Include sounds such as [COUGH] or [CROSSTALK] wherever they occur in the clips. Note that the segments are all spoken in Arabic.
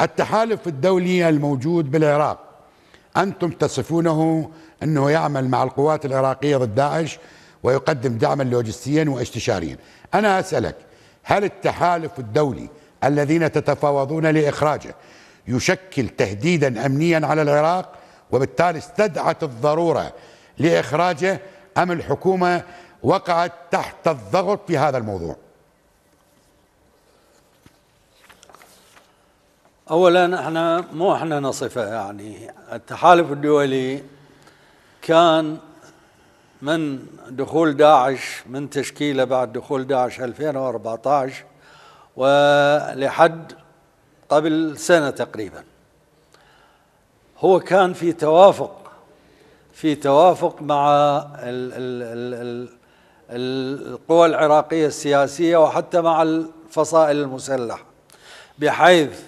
التحالف الدولي الموجود بالعراق أنتم تصفونه أنه يعمل مع القوات العراقية ضد داعش ويقدم دعما لوجستيا واستشاريا أنا أسألك هل التحالف الدولي الذين تتفاوضون لإخراجه يشكل تهديدا أمنيا على العراق وبالتالي استدعت الضرورة لإخراجه أم الحكومة وقعت تحت الضغط في هذا الموضوع اولا احنا مو احنا نصفه يعني التحالف الدولي كان من دخول داعش من تشكيله بعد دخول داعش 2014 ولحد قبل سنه تقريبا هو كان في توافق في توافق مع ال ال ال ال القوى العراقيه السياسيه وحتى مع الفصائل المسلحه بحيث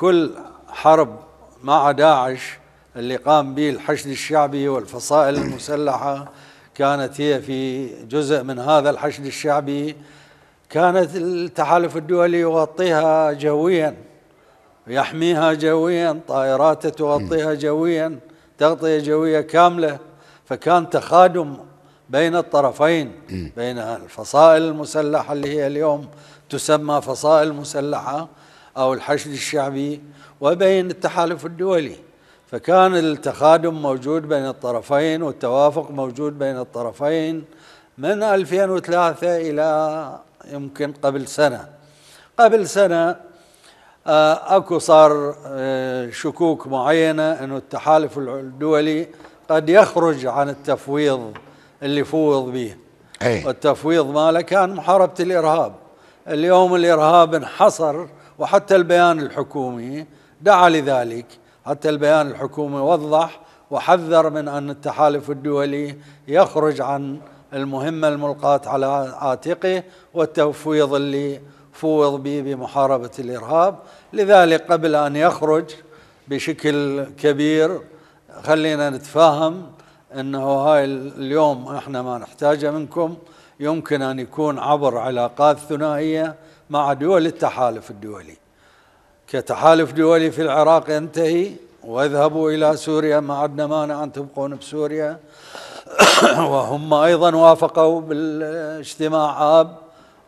كل حرب مع داعش اللي قام به الحشد الشعبي والفصائل المسلحة كانت هي في جزء من هذا الحشد الشعبي كانت التحالف الدولي يغطيها جويا يحميها جويا طائرات تغطيها جويا تغطية جوية كاملة فكان تخادم بين الطرفين بين الفصائل المسلحة اللي هي اليوم تسمى فصائل مسلحة أو الحشد الشعبي وبين التحالف الدولي فكان التخادم موجود بين الطرفين والتوافق موجود بين الطرفين من 2003 إلى يمكن قبل سنة قبل سنة آه، أكو صار آه، شكوك معينة أنه التحالف الدولي قد يخرج عن التفويض اللي فوض به والتفويض ماله كان محاربة الإرهاب اليوم الإرهاب انحصر وحتى البيان الحكومي دعا لذلك حتى البيان الحكومي وضح وحذر من أن التحالف الدولي يخرج عن المهمة الملقاة على عاتقه والتفويض اللي فوض به بمحاربة الإرهاب لذلك قبل أن يخرج بشكل كبير خلينا نتفاهم أنه هاي اليوم إحنا ما نحتاجه منكم يمكن أن يكون عبر علاقات ثنائية مع دول التحالف الدولي كتحالف دولي في العراق ينتهي واذهبوا إلى سوريا ما عدنا مانع أن تبقون بسوريا [COUGHS] وهم أيضا وافقوا بالاجتماع عاب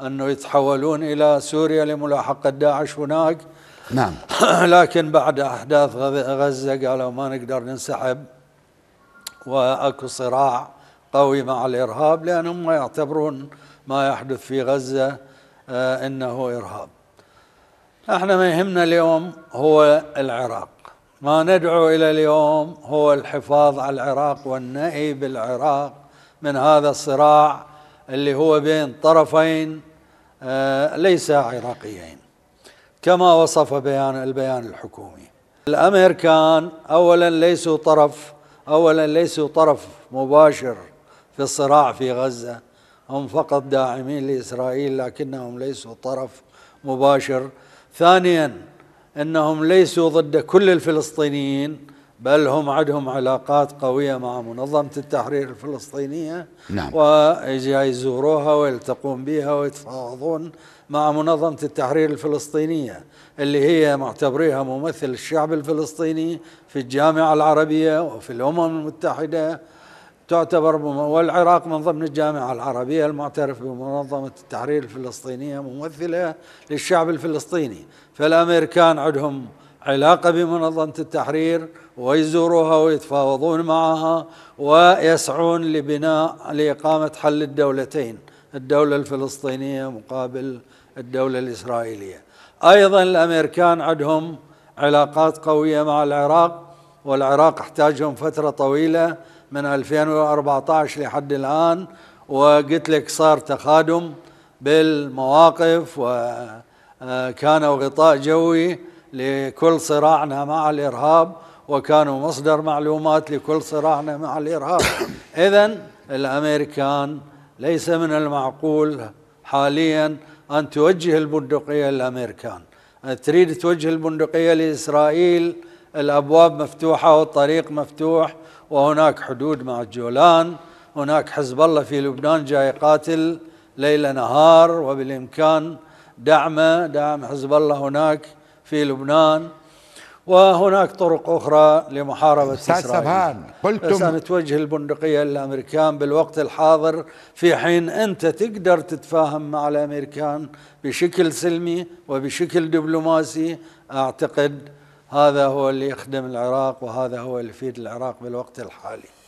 أنه يتحولون إلى سوريا لملاحقة داعش هناك نعم [COUGHS] لكن بعد أحداث غزة قالوا ما نقدر ننسحب وأكو صراع قوي مع الإرهاب لأنهم ما يعتبرون ما يحدث في غزة آه، انه ارهاب احنا ما يهمنا اليوم هو العراق ما ندعو الى اليوم هو الحفاظ على العراق والنهي بالعراق من هذا الصراع اللي هو بين طرفين آه، ليس عراقيين كما وصف بيان البيان الحكومي الامريكان اولا ليسوا طرف اولا ليسوا طرف مباشر في الصراع في غزه هم فقط داعمين لإسرائيل لكنهم ليسوا طرف مباشر ثانيا أنهم ليسوا ضد كل الفلسطينيين بل هم عندهم علاقات قوية مع منظمة التحرير الفلسطينية نعم. ويزوروها ويلتقون بها ويتفاوضون مع منظمة التحرير الفلسطينية اللي هي معتبريها ممثل الشعب الفلسطيني في الجامعة العربية وفي الأمم المتحدة تعتبر والعراق من ضمن الجامعة العربية المعترف بمنظمة التحرير الفلسطينية ممثلة للشعب الفلسطيني فالأمريكان عندهم علاقة بمنظمة التحرير ويزوروها ويتفاوضون معها ويسعون لبناء لإقامة حل الدولتين الدولة الفلسطينية مقابل الدولة الإسرائيلية أيضا الأمريكان عندهم علاقات قوية مع العراق والعراق احتاجهم فترة طويلة من 2014 لحد الآن وقلت لك صار تخادم بالمواقف وكانوا آه، غطاء جوي لكل صراعنا مع الإرهاب وكانوا مصدر معلومات لكل صراعنا مع الإرهاب [COUGHS] إذا الأمريكان ليس من المعقول حاليا أن توجه البندقية للأمريكان تريد توجه البندقية لإسرائيل الابواب مفتوحه والطريق مفتوح وهناك حدود مع الجولان هناك حزب الله في لبنان جاي قاتل ليل نهار وبالامكان دعمه دعم حزب الله هناك في لبنان وهناك طرق اخرى لمحاربه اسرائيل سبهان قلتم بس انا توجه البندقيه للامريكان بالوقت الحاضر في حين انت تقدر تتفاهم مع الامريكان بشكل سلمي وبشكل دبلوماسي اعتقد هذا هو اللي يخدم العراق وهذا هو اللي يفيد العراق بالوقت الحالي